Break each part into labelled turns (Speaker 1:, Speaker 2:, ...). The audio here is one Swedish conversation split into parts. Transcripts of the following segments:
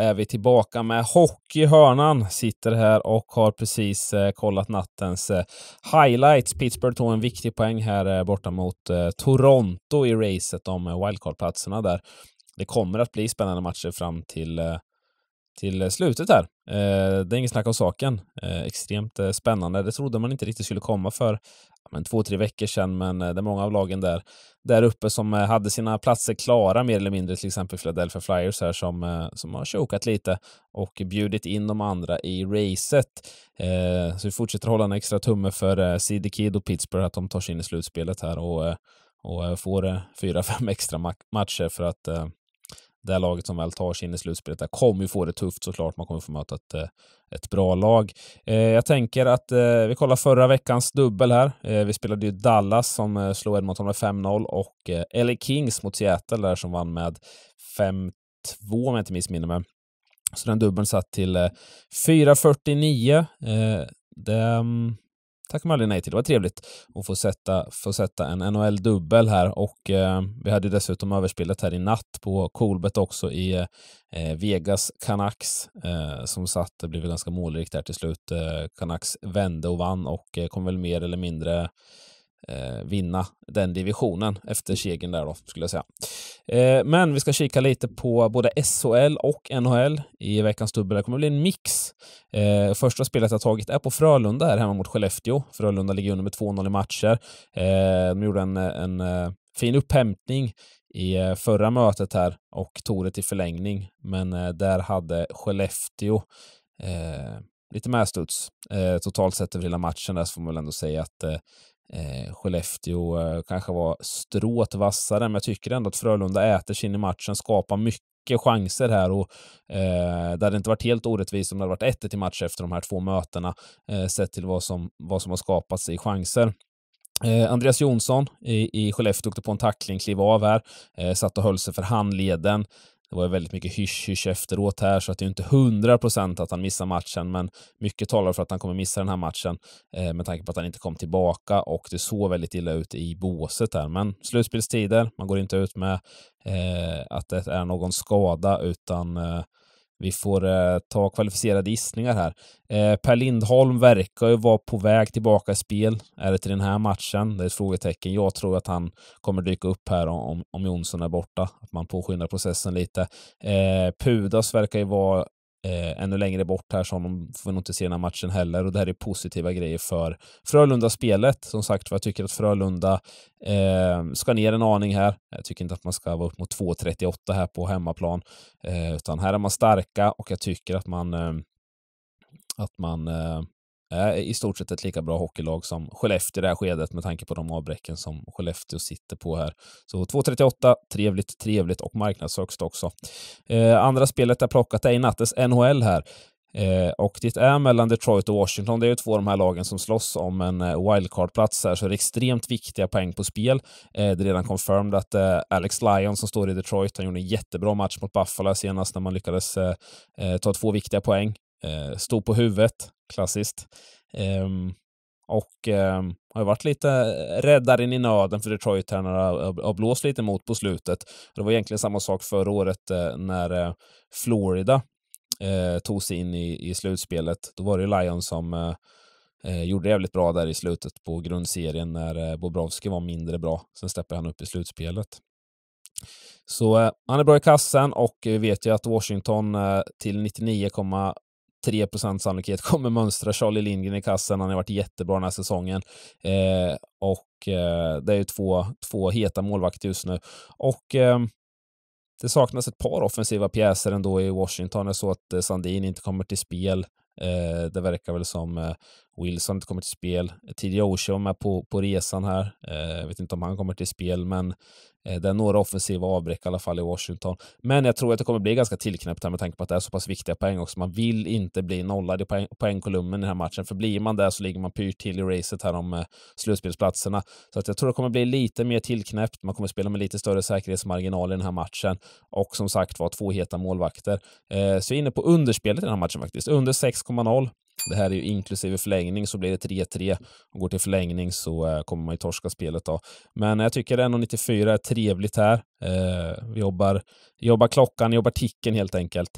Speaker 1: är vi tillbaka med Hockeyhörnan. Sitter här och har precis eh, kollat nattens eh, highlights. Pittsburgh tog en viktig poäng här eh, borta mot eh, Toronto i racet om eh, wildcard där. Det kommer att bli spännande matcher fram till eh, till eh, slutet här. Eh, det är inget snack om saken. Eh, extremt spännande. Det trodde man inte riktigt skulle komma för men, två, tre veckor sedan, men det är många av lagen där, där uppe som hade sina platser klara mer eller mindre, till exempel Philadelphia Flyers här som, som har chokat lite och bjudit in de andra i racet. Så vi fortsätter hålla en extra tumme för CD Kid och Pittsburgh att de tar sig in i slutspelet här och, och får fyra, fem extra matcher för att det här laget som väl tar sig in i slutspelet där kommer ju få det tufft såklart. Man kommer få möta ett, eh, ett bra lag. Eh, jag tänker att eh, vi kollar förra veckans dubbel här. Eh, vi spelade ju Dallas som eh, slog Edmonton med 5-0 och eh, LA Kings mot Seattle där som vann med 5-2 om jag inte missminner mig. Så den dubbeln satt till 4.49. Det tackar man aldrig nej till. Det var trevligt att få sätta, få sätta en NHL-dubbel här och eh, vi hade dessutom överspelat här i natt på Colbet också i eh, Vegas Canucks eh, som satt, det blev ganska målrikt där till slut. Eh, Canucks vände och vann och eh, kom väl mer eller mindre eh, vinna den divisionen efter segern där då, skulle jag säga. Eh, men vi ska kika lite på både SHL och NHL i veckans dubbel. Det kommer bli en mix. Eh, första spelet jag tagit är på Frölunda här hemma mot Skellefteå. Frölunda ligger under med 2-0 i matcher. Eh, de gjorde en, en fin upphämtning i förra mötet här och tog det till förlängning. Men där hade Skellefteå lite medstuds totalt sett över hela matchen. Där så får man väl ändå säga att Eh, Skellefteå eh, kanske var stråt vassare, men jag tycker ändå att Frölunda äter sig in i matchen, skapar mycket chanser här och eh, det hade inte varit helt orättvist om det hade varit 1-1 i match efter de här två mötena, eh, sett till vad som, vad som har skapats i chanser. Eh, Andreas Jonsson i, i Skellefteå åkte på en tackling, klev av här, eh, satt och höll sig för handleden. Det var ju väldigt mycket hysch-hysch efteråt här, så att det är inte hundra procent att han missar matchen, men mycket talar för att han kommer missa den här matchen eh, med tanke på att han inte kom tillbaka och det såg väldigt illa ut i båset där. Men slutspelstider, man går inte ut med eh, att det är någon skada, utan eh, vi får eh, ta kvalificerade gissningar här. Eh, per Lindholm verkar ju vara på väg tillbaka i spel. Är det till den här matchen? Det är ett frågetecken. Jag tror att han kommer dyka upp här om, om Jonsson är borta. Att man påskyndar processen lite. Eh, Pudas verkar ju vara eh, ännu längre bort här så de får nog inte se den här matchen heller och det här är positiva grejer för Frölunda-spelet. Som sagt för jag tycker att Frölunda eh, ska ner en aning här. Jag tycker inte att man ska vara upp mot 2.38 här på hemmaplan, eh, utan här är man starka och jag tycker att man eh, att man eh, Eh, är i stort sett ett lika bra hockeylag som Skellefteå i det här skedet med tanke på de avbräcken som Skellefteå sitter på här. Så 2.38, trevligt, trevligt och marknadshögst också. Eh, andra spelet jag plockat är i nattens NHL här. Eh, och det är mellan Detroit och Washington. Det är ju två av de här lagen som slåss om en eh, wildcard-plats här, så det är extremt viktiga poäng på spel. Eh, det är redan confirmed att eh, Alex Lyon som står i Detroit, han gjorde en jättebra match mot Buffalo senast när man lyckades eh, ta två viktiga poäng. Eh, stod på huvudet, klassiskt. Ehm, och eh, har varit lite eh, räddaren i nöden för Detroit här när det har blåst lite mot på slutet. Det var egentligen samma sak förra året eh, när eh, Florida eh, tog sig in i, i slutspelet. Då var det Lions som eh, eh, gjorde det jävligt bra där i slutet på grundserien när eh, Bobrovski var mindre bra. Sen steppade han upp i slutspelet. Så han är bra i kassen och vi vet ju att Washington till 99, 3 sannolikhet kommer mönstra Charlie Lindgren i kassen. Han har varit jättebra den här säsongen. Eh, och eh, det är ju två, två heta målvakter just nu. Och eh, det saknas ett par offensiva pjäser ändå i Washington. Det är så att eh, Sandin inte kommer till spel. Eh, det verkar väl som eh, Wilson inte kommer till spel. Tidigare Oshom är på, på resan här. Eh, jag vet inte om han kommer till spel, men eh, det är några offensiva avbräck i alla fall i Washington. Men jag tror att det kommer bli ganska tillknäppt här med tanke på att det är så pass viktiga poäng också. Man vill inte bli nollad i poäng, poängkolumnen i den här matchen, för blir man där så ligger man pyrt till i racet här om eh, slutspelsplatserna. Så att jag tror att det kommer bli lite mer tillknäppt. Man kommer spela med lite större säkerhetsmarginal i den här matchen och som sagt var två heta målvakter. så jag är inne på underspelet i den här matchen faktiskt, under 6,0. Det här är ju inklusive förlängning, så blir det 3-3 och går till förlängning så eh, kommer man ju torska spelet då. Men jag tycker 1.94 är trevligt här. Eh, vi jobbar, jobbar klockan, jobbar ticken helt enkelt.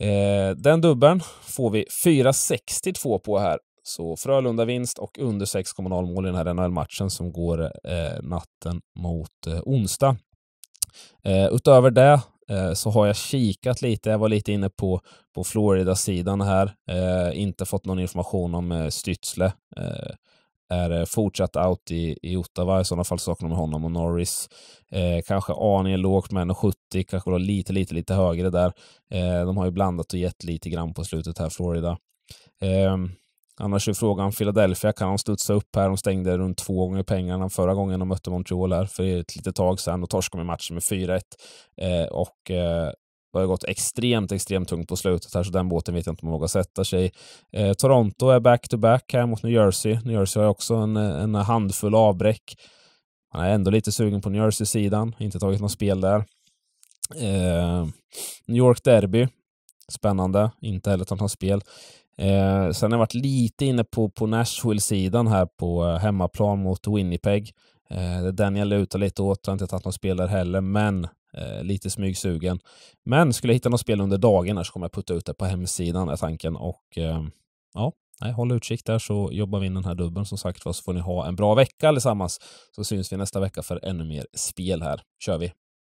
Speaker 1: Eh, den dubbeln får vi 4.62 på här. Så Frölunda vinst och under 6,0 mål i den här NHL-matchen som går natten mot onsdag. utöver det Eh, så har jag kikat lite. Jag var lite inne på, på Florida-sidan här. Eh, inte fått någon information om eh, Stützle. är fortsatt out i, i Ottawa. I sådana fall saknar man honom och Norris. kanske aningen lågt med 70, kanske var lite, lite, lite högre där. de har ju blandat och gett lite grann på slutet här, Florida. Um, Annars är frågan Philadelphia, kan de studsa upp här? De stängde runt två gånger pengarna förra gången de mötte Montreal här för ett litet tag sedan. Då torskade de matchen med 4-1 eh, och eh, det har gått extremt, extremt tungt på slutet här, så den båten vet jag inte om man vågar sätta sig eh, Toronto är back-to-back -back här mot New Jersey. New Jersey har också en, en handfull avbräck. Man är ändå lite sugen på New Jersey-sidan, inte tagit något spel där. Eh, New York Derby, Spännande. Inte heller ett annat spel. Eh, sen har jag varit lite inne på, på Nashville-sidan här på eh, hemmaplan mot Winnipeg. Eh, är den jag lutar lite åt. Jag har inte tagit något spel där heller, men eh, lite smygsugen. Men skulle jag hitta något spel under dagen här så kommer jag putta ut det på hemsidan är tanken. Och eh, ja, nej, håll utkik där så jobbar vi in den här dubbeln som sagt var så får ni ha en bra vecka allesammans. Så syns vi nästa vecka för ännu mer spel här. Kör vi!